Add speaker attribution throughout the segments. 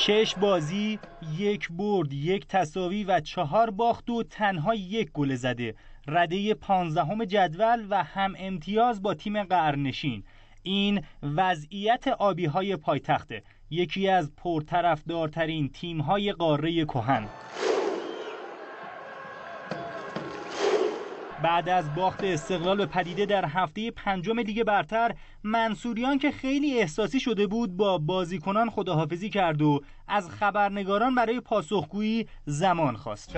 Speaker 1: شش بازی یک برد یک تصاوی و چهار باخت و تنها یک گل زده رده پانزدهم جدول و هم امتیاز با تیم قرنشین این وضعیت آبی های پایتخته یکی از پرطرفدارترین تیم های قاره کهن بعد از باخت استقلال به پدیده در هفته پنجم لیگ برتر منصوریان که خیلی احساسی شده بود با بازیکنان خداحافظی کرد و از خبرنگاران برای پاسخگویی زمان خواست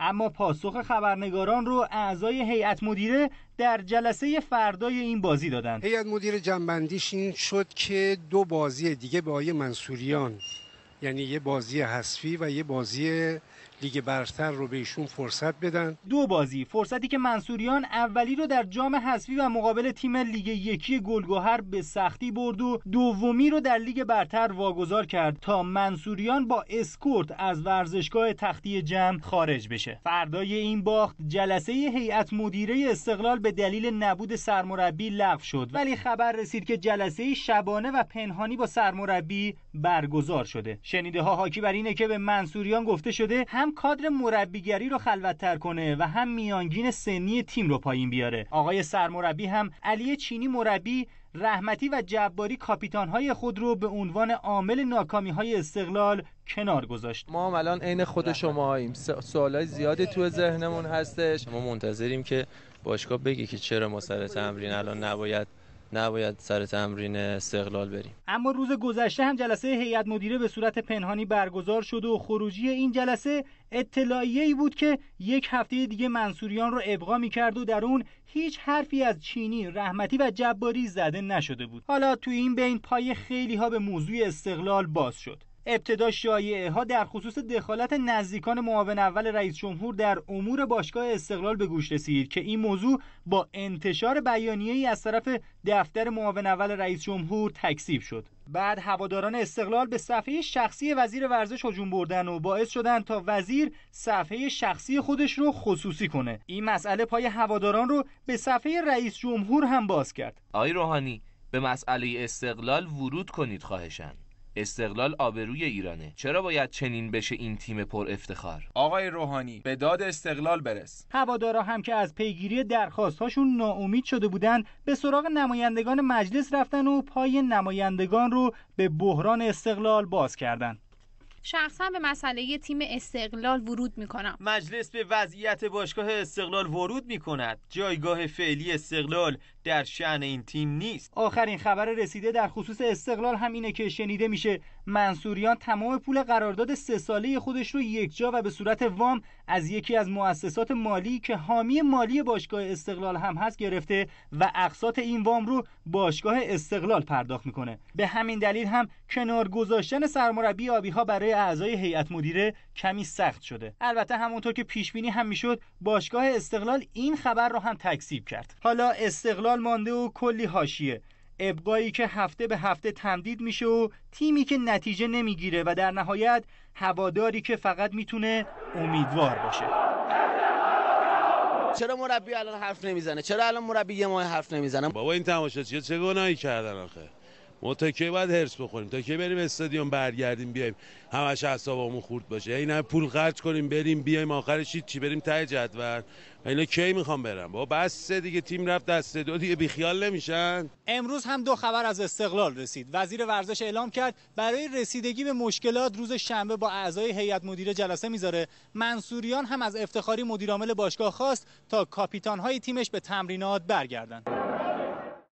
Speaker 1: اما پاسخ خبرنگاران رو اعضای هیئت مدیره در جلسه فردای این بازی دادند هیئت مدیره جنبندیش این شد که دو بازی دیگه به آیه منصوریان یعنی یه بازی حذفی و یه بازی لیگ برتر رو بهشون فرصت بدن دو بازی فرصتی که منصوریان اولی رو در جام حذفی و مقابل تیم لیگ یکی گلگهر به سختی برد و دومی رو در لیگ برتر واگذار کرد تا منصوریان با اسکورت از ورزشگاه تختی جمع خارج بشه فردای این باخت جلسه هیئت مدیره استقلال به دلیل نبود سرمربی لغو شد ولی خبر رسید که جلسه شبانه و پنهانی با سرمربی برگزار شده شنیده ها حاکی بر اینه که به منصوریان گفته شده هم هم کادر مربیگری رو خلوتتر کنه و هم میانگین سنی تیم رو پایین بیاره آقای سرمربی هم علی چینی مربی رحمتی و جباری های خود رو به عنوان عامل ناکامی های استقلال کنار گذاشت ما هم الان عین خود شما هاییم های زیادی تو ذهنمون هستش ما منتظریم که باشگاه بگی که چرا ما تمرین الان نباید نباید سر تمرین استقلال بریم اما روز گذشته هم جلسه هیئت مدیره به صورت پنهانی برگزار شد و خروجی این جلسه اطلاعیه ای بود که یک هفته دیگه منصوریان رو ابقا می کرد و در اون هیچ حرفی از چینی، رحمتی و جباری زده نشده بود. حالا تو این بین پای خیلی ها به موضوع استقلال باز شد. ابتدا شایعه ها در خصوص دخالت نزدیکان معاون اول رئیس جمهور در امور باشگاه استقلال به گوش رسید که این موضوع با انتشار بیانیه ای از طرف دفتر معاون اول رئیس جمهور تکسیب شد بعد هواداران استقلال به صفحه شخصی وزیر ورزش هجوم بردن و باعث شدن تا وزیر صفحه شخصی خودش رو خصوصی کنه این مسئله پای هواداران رو به صفحه رئیس جمهور هم باز کرد آقای روحانی به مسئله استقلال ورود کنید خواهشند استقلال آبروی ایرانه چرا باید چنین بشه این تیم پر افتخار آقای روحانی به داد استقلال برس هوادارا هم که از پیگیری درخواستهاشون ناامید شده بودن به سراغ نمایندگان مجلس رفتن و پای نمایندگان رو به بحران استقلال باز کردند. شخصا به مسئله تیم استقلال ورود کنم. مجلس به وضعیت باشگاه استقلال ورود می کند. جایگاه فعلی استقلال در شعن این تیم نیست آخرین خبر رسیده در خصوص استقلال هم اینه که شنیده میشه منصوریان تمام پول قرارداد سه ساله خودش رو یکجا و به صورت وام از یکی از مؤسسات مالی که حامی مالی باشگاه استقلال هم هست گرفته و اقساط این وام رو باشگاه استقلال پرداخت میکنه به همین دلیل هم کنار گذاشتن سرمربی آبی ها برای اعضای هیئت مدیره کمی سخت شده البته همونطور که پیش بینی هم میشد باشگاه استقلال این خبر رو هم تکسیب کرد حالا استقلال سال مانده و کلی هاشیه ابقایی که هفته به هفته تمدید میشه و تیمی که نتیجه نمیگیره و در نهایت هواداری که فقط میتونه امیدوار باشه چرا مربی الان حرف نمیزنه چرا الان مربی یه ماه حرف نمیزنه بابا این تماشاچی‌ها چه گناهی کردن آخه ما تا کی باید هرس بخوریم تا کی بریم استادیوم برگردیم بیایم همش اعصابمون خورد باشه اینا پول خرج کنیم بریم بیایم آخرش چی بریم ته جدول اینا کی میخوام برم با بس دیگه تیم رفت دست دو دیگه بیخیال نمیشن امروز هم دو خبر از استقلال رسید وزیر ورزش اعلام کرد برای رسیدگی به مشکلات روز شنبه با اعضای هیئت مدیره جلسه میذاره منصوریان هم از افتخاری مدیرعامل باشگاه خواست تا کاپیتان های تیمش به تمرینات برگردن